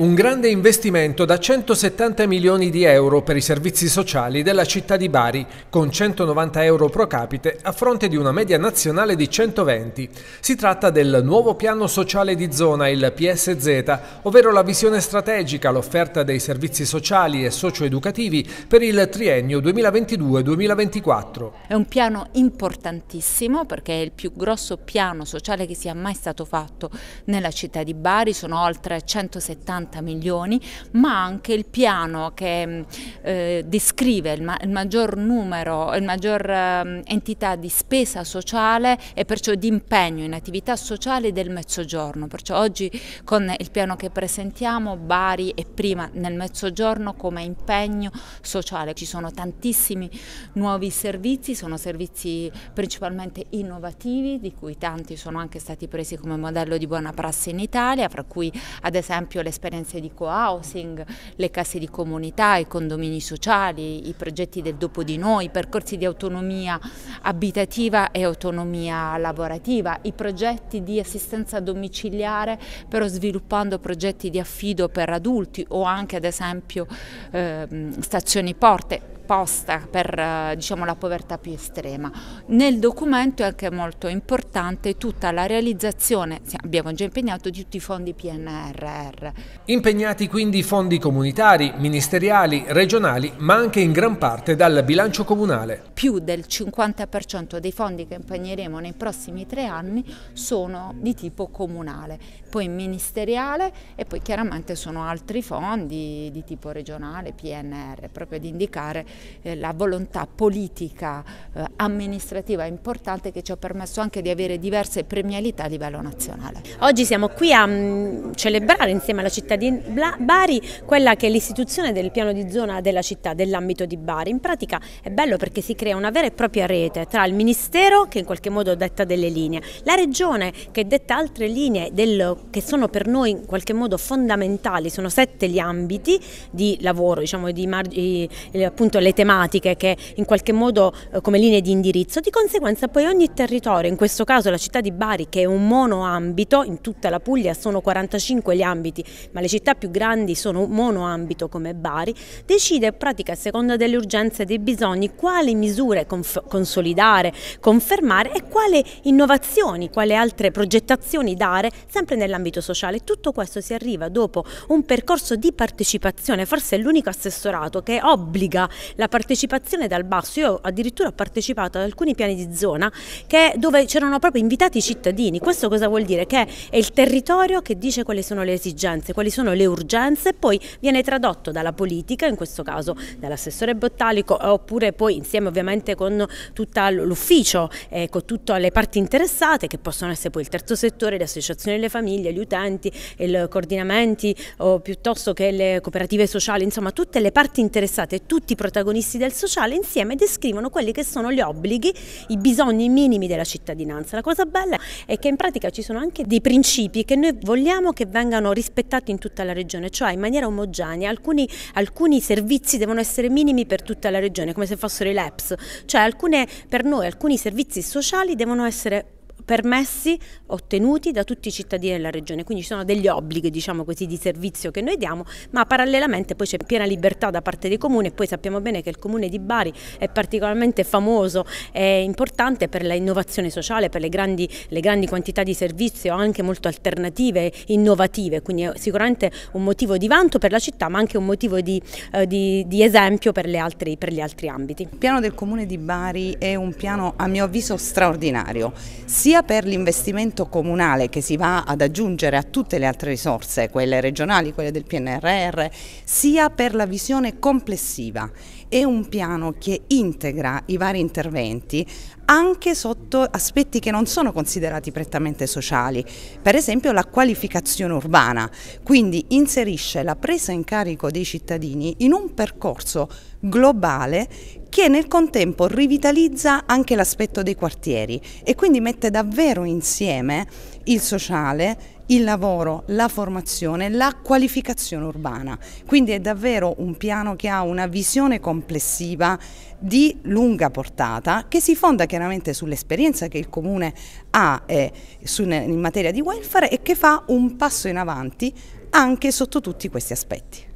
Un grande investimento da 170 milioni di euro per i servizi sociali della città di Bari, con 190 euro pro capite a fronte di una media nazionale di 120. Si tratta del nuovo piano sociale di zona, il PSZ, ovvero la visione strategica, l'offerta dei servizi sociali e socioeducativi per il triennio 2022-2024. È un piano importantissimo perché è il più grosso piano sociale che sia mai stato fatto nella città di Bari, sono oltre 170 80 milioni, ma anche il piano che mm, eh, descrive il, ma il, maggior numero, il maggior eh, entità di spesa sociale e perciò di impegno in attività sociali del mezzogiorno. Perciò oggi con il piano che presentiamo Bari è prima nel mezzogiorno come impegno sociale. Ci sono tantissimi nuovi servizi, sono servizi principalmente innovativi di cui tanti sono anche stati presi come modello di buona prassi in Italia, fra cui ad esempio le le esperienze di co-housing, le casse di comunità, i condomini sociali, i progetti del dopo di noi, i percorsi di autonomia abitativa e autonomia lavorativa, i progetti di assistenza domiciliare però sviluppando progetti di affido per adulti o anche ad esempio eh, stazioni porte poster per eh, diciamo, la povertà più estrema. Nel documento è anche molto importante tutta la realizzazione, abbiamo già impegnato, di tutti i fondi PNRR. Impegnati quindi fondi comunitari, ministeriali, regionali, ma anche in gran parte dal bilancio comunale. Più del 50% dei fondi che impegneremo nei prossimi tre anni sono di tipo comunale, poi ministeriale e poi chiaramente sono altri fondi di tipo regionale, PNR, proprio ad indicare eh, la volontà politica, eh, amministrativa importante che ci ha permesso anche di avere diverse premialità a livello nazionale. Oggi siamo qui a mm, celebrare insieme alla città di Bari quella che è l'istituzione del piano di zona della città, dell'ambito di Bari. In pratica è bello perché si crea una vera e propria rete tra il Ministero che in qualche modo detta delle linee, la Regione che detta altre linee del, che sono per noi in qualche modo fondamentali, sono sette gli ambiti di lavoro, diciamo, di appunto le le tematiche che in qualche modo eh, come linee di indirizzo, di conseguenza poi ogni territorio, in questo caso la città di Bari che è un monoambito, in tutta la Puglia sono 45 gli ambiti, ma le città più grandi sono monoambito come Bari, decide in pratica a seconda delle urgenze e dei bisogni quali misure consolidare, confermare e quali innovazioni, quali altre progettazioni dare sempre nell'ambito sociale. Tutto questo si arriva dopo un percorso di partecipazione, forse è l'unico assessorato che obbliga la partecipazione dal basso. Io addirittura ho partecipato ad alcuni piani di zona che, dove c'erano proprio invitati i cittadini. Questo cosa vuol dire? Che è il territorio che dice quali sono le esigenze, quali sono le urgenze e poi viene tradotto dalla politica, in questo caso dall'assessore Bottalico, oppure poi insieme ovviamente con tutto l'ufficio, eh, con tutte le parti interessate che possono essere poi il terzo settore, le associazioni delle famiglie, gli utenti, i coordinamenti o piuttosto che le cooperative sociali, insomma tutte le parti interessate, tutti i protagonisti protagonisti del sociale insieme descrivono quelli che sono gli obblighi, i bisogni minimi della cittadinanza. La cosa bella è che in pratica ci sono anche dei principi che noi vogliamo che vengano rispettati in tutta la regione, cioè in maniera omogenea. Alcuni, alcuni servizi devono essere minimi per tutta la regione, come se fossero i LEPS, cioè alcune, per noi alcuni servizi sociali devono essere permessi ottenuti da tutti i cittadini della regione, quindi ci sono degli obblighi diciamo così, di servizio che noi diamo, ma parallelamente poi c'è piena libertà da parte dei comuni e poi sappiamo bene che il comune di Bari è particolarmente famoso e importante per l'innovazione sociale, per le grandi, le grandi quantità di servizio anche molto alternative, innovative, quindi è sicuramente un motivo di vanto per la città ma anche un motivo di, eh, di, di esempio per, altri, per gli altri ambiti. Il piano del comune di Bari è un piano a mio avviso straordinario, sia sia per l'investimento comunale che si va ad aggiungere a tutte le altre risorse, quelle regionali, quelle del PNRR, sia per la visione complessiva. È un piano che integra i vari interventi anche sotto aspetti che non sono considerati prettamente sociali, per esempio la qualificazione urbana, quindi inserisce la presa in carico dei cittadini in un percorso globale che nel contempo rivitalizza anche l'aspetto dei quartieri e quindi mette davvero insieme il sociale, il lavoro, la formazione, la qualificazione urbana. Quindi è davvero un piano che ha una visione complessiva di lunga portata che si fonda chiaramente sull'esperienza che il Comune ha eh, in materia di welfare e che fa un passo in avanti anche sotto tutti questi aspetti.